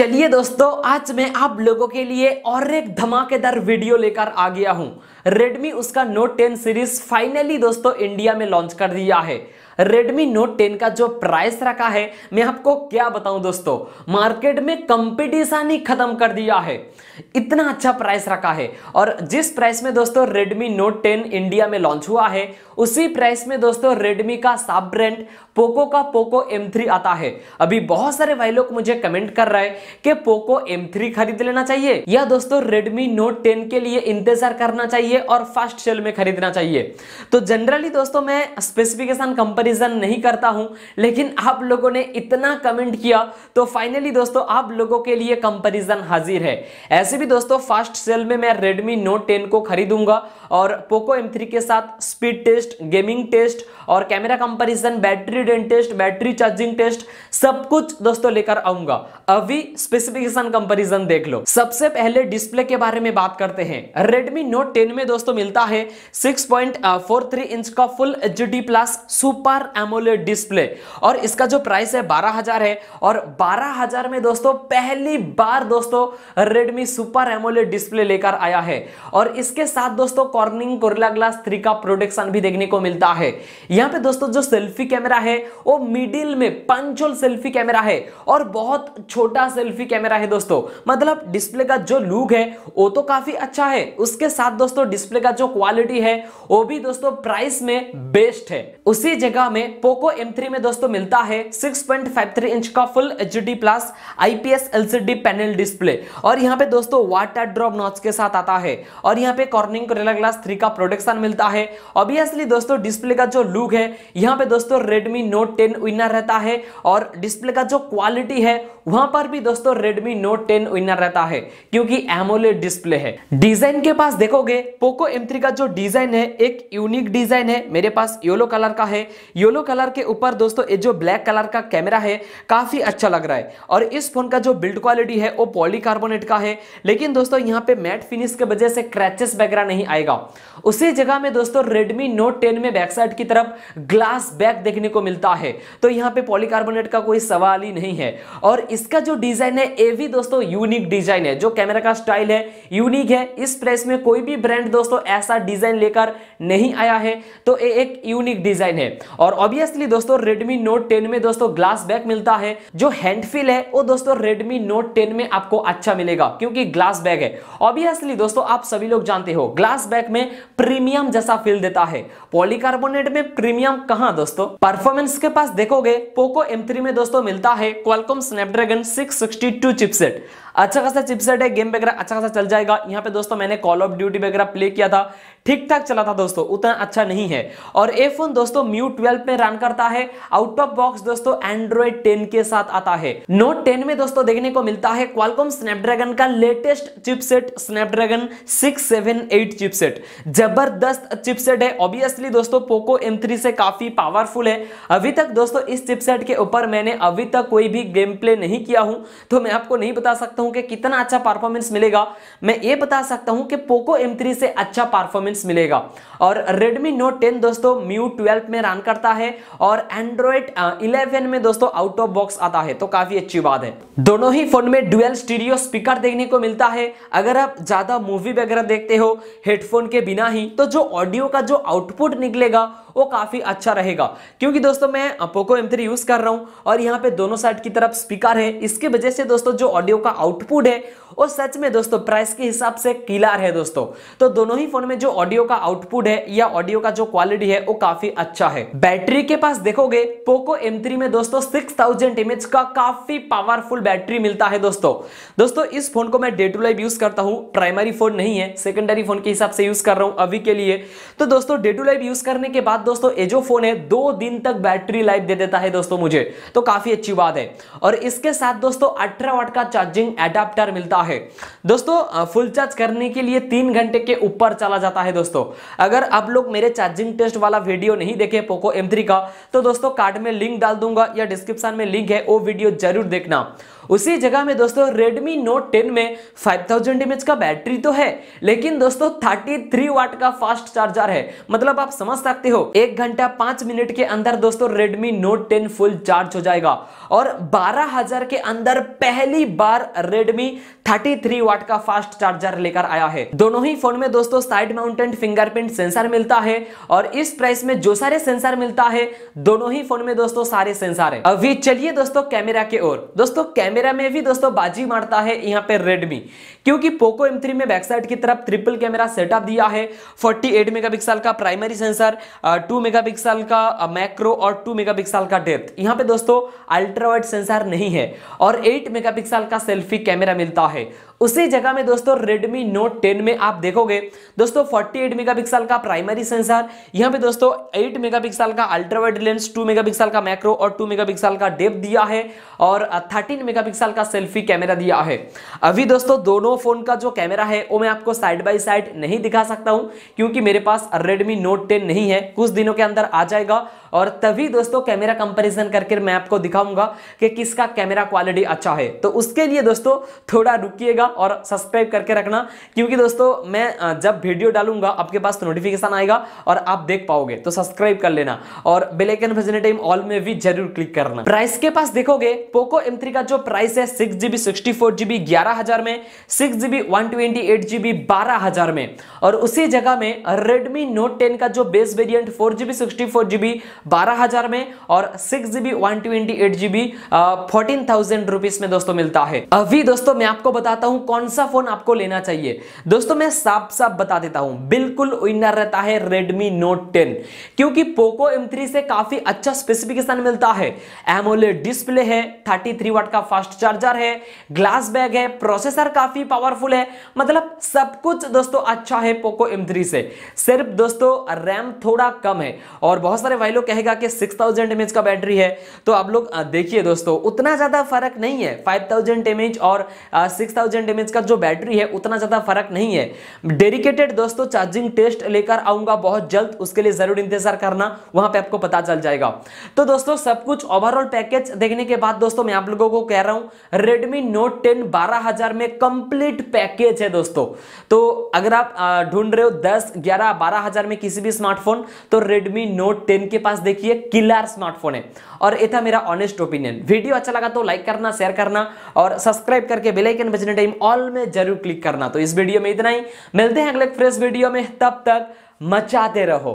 चलिए दोस्तों आज मैं आप लोगों के लिए और एक धमाकेदार वीडियो लेकर आ गया हूं Redmi उसका Note 10 सीरीज फाइनली दोस्तों इंडिया में लॉन्च कर दिया है रेडमी नोट टेन का जो प्राइस रखा है मैं आपको क्या बताऊं दोस्तों मार्केट में कंपटीशन ही खत्म कर दिया है इतना अच्छा प्राइस रखा है और जिस प्राइस में दोस्तों रेडमी नोट टेन इंडिया में लॉन्च हुआ है उसी प्राइस में दोस्तों रेडमी का सब ब्रांड पोको का पोको एम आता है अभी बहुत सारे भाई लोग मुझे कमेंट कर रहे हैं कि पोको एम खरीद लेना चाहिए या दोस्तों रेडमी नोट टेन के लिए इंतजार करना चाहिए और फास्ट सेल में खरीदना चाहिए तो जनरली दोस्तों मैं स्पेसिफिकेशन कंपनी कंपैरिजन नहीं करता हूं लेकिन आप लोगों ने इतना कमेंट किया तो फाइनली दोस्तों आप लोगों के लिए कंपैरिजन हाजिर है ऐसे भी दोस्तों फास्ट सेल में मैं रेडमी नोट टेन को खरीदूंगा और पोको एम के साथ स्पीड टेस्ट गेमिंग टेस्ट और कैमरा कंपेरिजन बैटरी डेंट टेस्ट बैटरी चार्जिंग टेस्ट सब कुछ दोस्तों लेकर आऊंगा अभी स्पेसिफिकेशन कंपेरिजन देख लो सबसे पहले डिस्प्ले के बारे में बात करते हैं रेडमी नोट टेन में दोस्तों मिलता है सिक्स इंच का full H plus super super AMOLED display और इसका जो प्राइस है बारह हजार है और बारह हजार में दोस्तों पहली बार दोस्तों रेडमी सुपर एमोलेड डिस्प्ले लेकर आया है और इसके साथ दोस्तों कॉर्निंग कोरला ग्लास थ्री का प्रोडक्शन भी देखने को मिलता है यहाँ पे दोस्तों जो सेल्फी कैमरा है वो मिडिल में पंचोल सेल्फी कैमरा है और बहुत छोटा सेल्फी कैमरा है दोस्तों मतलब डिस्प्ले का जो लुक है वो तो काफी अच्छा है उसके साथ दोस्तों डिस्प्ले का जो क्वालिटी है वो भी दोस्तों प्राइस में बेस्ट है उसी जगह आएगा हमें पोको M3 में दोस्तों मिलता है 6.53 इंच का full H D plus IPS LCD panel display और यहाँ पे दोस्तों वाटर ड्रॉप नॉच के साथ आता है और यहाँ पे कॉर्निंग कोरेला ग्लास 3 का प्रोडक्शन मिलता है ऑब्वियसली दोस्तों डिस्प्ले का जो लुक है यहाँ पे दोस्तों रेडमी नोट टेन विनर रहता है और डिस्प्ले का जो क्वालिटी है वहां पर भी दोस्तों रेडमी नोट टेन विनर रहता है क्योंकि एमोलेड डिस्प्ले है डिजाइन के पास देखोगे पोको M3 का जो डिजाइन है एक यूनिक डिजाइन है मेरे पास येलो कलर का है येलो कलर के ऊपर दोस्तों ये जो ब्लैक कलर का कैमरा है काफ़ी अच्छा लग रहा है और इस फोन का जो बिल्ड क्वालिटी है वो पॉलीकार्बोनेट का है लेकिन दोस्तों यहाँ पे मैट फिनिश की वजह से क्रैचेस वगैरह नहीं आएगा उसी जगह में दोस्तों रेडमी नोट टेन में बैक साइड की तरफ ग्लास बैक देखने को मिलता है तो यहाँ पे पॉलीकार्बोनेट का कोई सवाल ही नहीं है और इसका जो डिजाइन है ये भी दोस्तों यूनिक डिजाइन है जो कैमरा का स्टाइल है यूनिक है इस प्रेस में कोई भी ब्रांड दोस्तों ऐसा डिजाइन लेकर नहीं आया है तो ये एक यूनिक डिजाइन है और ऑब्वियसली दोस्तों Redmi Note 10 में दोस्तों ग्लास बैक मिलता है जो हैंडफिल है वो दोस्तों Redmi Note 10 में आपको अच्छा मिलेगा क्योंकि ग्लास बैग है ऑब्वियसली दोस्तों आप सभी लोग जानते हो ग्लास बैग में प्रीमियम जैसा फील देता है पॉलीकार्बोनेट में प्रीमियम कहां दोस्तों परफॉर्मेंस के पास देखोगे पोको M3 में दोस्तों मिलता है क्वालकॉम स्नैपड्रैगन 662 चिपसेट अच्छा खासा चिपसेट है गेम वगैरह अच्छा खासा चल जाएगा यहाँ पे दोस्तों मैंने कॉल ऑफ ड्यूटी वगैरह प्ले किया था ठीक ठाक चला था दोस्तों उतना अच्छा नहीं है और ए फोन दोस्तों म्यू ट्वेल्व में रन करता है आउट ऑफ बॉक्स दोस्तों एंड्रॉइड टेन के साथ आता है नोट टेन में दोस्तों देखने को मिलता है क्वालकॉम स्नैपड्रैगन का latest chipset Snapdragon six seven eight chipset जबरदस्त चिपसेट है ऑब्वियसली दोस्तों पोको एम थ्री से काफी पावरफुल है अभी तक दोस्तों इस चिपसेट के ऊपर मैंने अभी तक कोई भी गेम प्ले नहीं किया हूं तो मैं आपको नहीं बता सकता सकता हूं कि कितना अच्छा परफॉर्मेंस मिलेगा मैं ये बता सकता हूं कि पोको M3 से अच्छा परफॉर्मेंस मिलेगा और Redmi Note 10 दोस्तों म्यू 12 में रन करता है और Android 11 में दोस्तों आउट ऑफ बॉक्स आता है तो काफी अच्छी बात है दोनों ही फोन में डुअल स्टीरियो स्पीकर देखने को मिलता है अगर आप ज्यादा मूवी वगैरह देखते हो हेडफोन के बिना ही तो जो ऑडियो का जो आउटपुट निकलेगा वो काफी अच्छा रहेगा क्योंकि दोस्तों मैं पोको एम यूज कर रहा हूं और यहाँ पे दोनों साइड की तरफ स्पीकर है इसके वजह से दोस्तों जो ऑडियो का आउट आउटपुट है और सच में दोस्तों प्राइस के हिसाब से किलार है दोस्तों तो दोनों ही फोन में जो ऑडियो का आउटपुट है या ऑडियो का जो क्वालिटी है वो काफी अच्छा है बैटरी के पास देखोगे पोको एम में दोस्तों सिक्स थाउजेंड का काफी पावरफुल बैटरी मिलता है दोस्तों दोस्तों इस फोन को मैं डे टू लाइफ यूज करता हूँ प्राइमरी फोन नहीं है सेकेंडरी फोन के हिसाब से यूज कर रहा हूँ अभी के लिए तो दोस्तों डे टू लाइफ यूज करने के बाद दोस्तों ये जो फोन है दो दिन तक बैटरी लाइफ दे देता है दोस्तों मुझे तो काफी अच्छी बात है और इसके साथ दोस्तों अठारह वाट का चार्जिंग एडाप्टर मिलता है दोस्तों फुल चार्ज करने के लिए तीन घंटे के ऊपर चला जाता है दोस्तों अगर आप लोग मेरे चार्जिंग टेस्ट वाला वीडियो नहीं देखे पोको एम का तो दोस्तों कार्ड में लिंक डाल दूंगा या डिस्क्रिप्शन में लिंक है वो वीडियो जरूर देखना उसी जगह में दोस्तों Redmi Note 10 में 5000 थाउजेंड का बैटरी तो है लेकिन दोस्तों 33 वाट का फास्ट चार्जर है मतलब आप समझ सकते हो एक घंटा पांच मिनट के अंदर दोस्तों Redmi Note 10 फुल चार्ज हो जाएगा और 12000 के अंदर पहली बार Redmi 33 वाट का फास्ट चार्जर लेकर आया है दोनों ही फोन में दोस्तों साइड माउंटेड फिंगरप्रिंट सेंसर मिलता है और इस प्राइस में जो सारे सेंसर मिलता है दोनों ही फोन में दोस्तों सारे सेंसर है अभी चलिए दोस्तों कैमरा के ओर दोस्तों कैमरा कैमरा में भी दोस्तों बाजी मारता है यहाँ पे रेडमी क्योंकि पोको एम में बैक साइड की तरफ ट्रिपल कैमरा सेटअप दिया है 48 मेगापिक्सल का प्राइमरी सेंसर 2 मेगापिक्सल का मैक्रो और 2 मेगापिक्सल का डेप्थ यहाँ पे दोस्तों अल्ट्रावाइट सेंसर नहीं है और 8 मेगापिक्सल का सेल्फी कैमरा मिलता है उसी जगह में दोस्तों Redmi Note 10 में आप देखोगे दोस्तों 48 मेगापिक्सल का प्राइमरी सेंसर यहां पे दोस्तों 8 मेगापिक्सल का अल्ट्रा वाइड लेंस 2 मेगापिक्सल का मैक्रो और 2 मेगापिक्सल का डेप दिया है और 13 मेगापिक्सल का सेल्फी कैमरा दिया है अभी दोस्तों दोनों फोन का जो कैमरा है वो मैं आपको साइड बाई साइड नहीं दिखा सकता हूँ क्योंकि मेरे पास रेडमी नोट टेन नहीं है कुछ दिनों के अंदर आ जाएगा और तभी दोस्तों कैमरा कंपेरिजन करके मैं आपको दिखाऊंगा कि किसका कैमरा क्वालिटी अच्छा है तो उसके लिए दोस्तों थोड़ा रुकिएगा और सब्सक्राइब करके रखना क्योंकि दोस्तों मैं जब वीडियो डालूंगा आपके पास नोटिफिकेशन तो आएगा और आप देख पाओगे तो सब्सक्राइब कर लेना और बेलाइकन बजने टाइम ऑल में भी जरूर क्लिक करना प्राइस के पास देखोगे पोको एम का जो प्राइस है six GB sixty four GB ग्यारह हजार में six GB one twenty eight GB बारह हजार में और उसी जगह में रेडमी नोट टेन का जो base variant four GB sixty four GB बारह हजार में और six GB one twenty eight GB fourteen thousand rupees में दोस्तों मिलता है अभी दोस्तों मैं आपको बताता हूं कौन सा फोन आपको लेना चाहिए दोस्तों मैं साफ साफ बता देता हूं बिल्कुल विनर रहता है रेडमी नोट टेन क्योंकि पोको एम से काफी अच्छा स्पेसिफिकेशन मिलता है एमोलेड डिस्प्ले है थर्टी थ्री वाट का फास्ट चार्जर है ग्लास बैग है प्रोसेसर काफी पावरफुल है मतलब सब कुछ दोस्तों अच्छा है पोको एम से सिर्फ दोस्तों रैम थोड़ा कम है और बहुत सारे भाई लोग कहेगा कि 6000 थाउजेंड एमएच का बैटरी है तो आप लोग देखिए दोस्तों उतना ज़्यादा फर्क नहीं है 5000 थाउजेंड एमएच और 6000 थाउजेंड एमएच का जो बैटरी है उतना ज़्यादा फर्क नहीं है डेडिकेटेड दोस्तों चार्जिंग टेस्ट लेकर आऊँगा बहुत जल्द उसके लिए ज़रूर इंतजार करना वहाँ पर आपको पता चल जाएगा तो दोस्तों सब कुछ ओवरऑल पैकेज देखने के बाद दोस्तों मैं आप लोगों को कह रहा हूँ रेडमी नोट टेन बारह में कंप्लीट पैकेज है दोस्तों तो अगर आप ढूंढ रहे हो दस ग्यारह बारह हजार में किसी भी स्मार्टफोन तो रेडमी नोट टेन के पास पास देखिए किलर स्मार्टफोन है और ये था मेरा ऑनेस्ट ओपिनियन वीडियो अच्छा लगा तो लाइक करना शेयर करना और सब्सक्राइब करके बेलाइकन बजने टाइम ऑल में जरूर क्लिक करना तो इस वीडियो में इतना ही मिलते हैं अगले फ्रेश वीडियो में तब तक मचाते रहो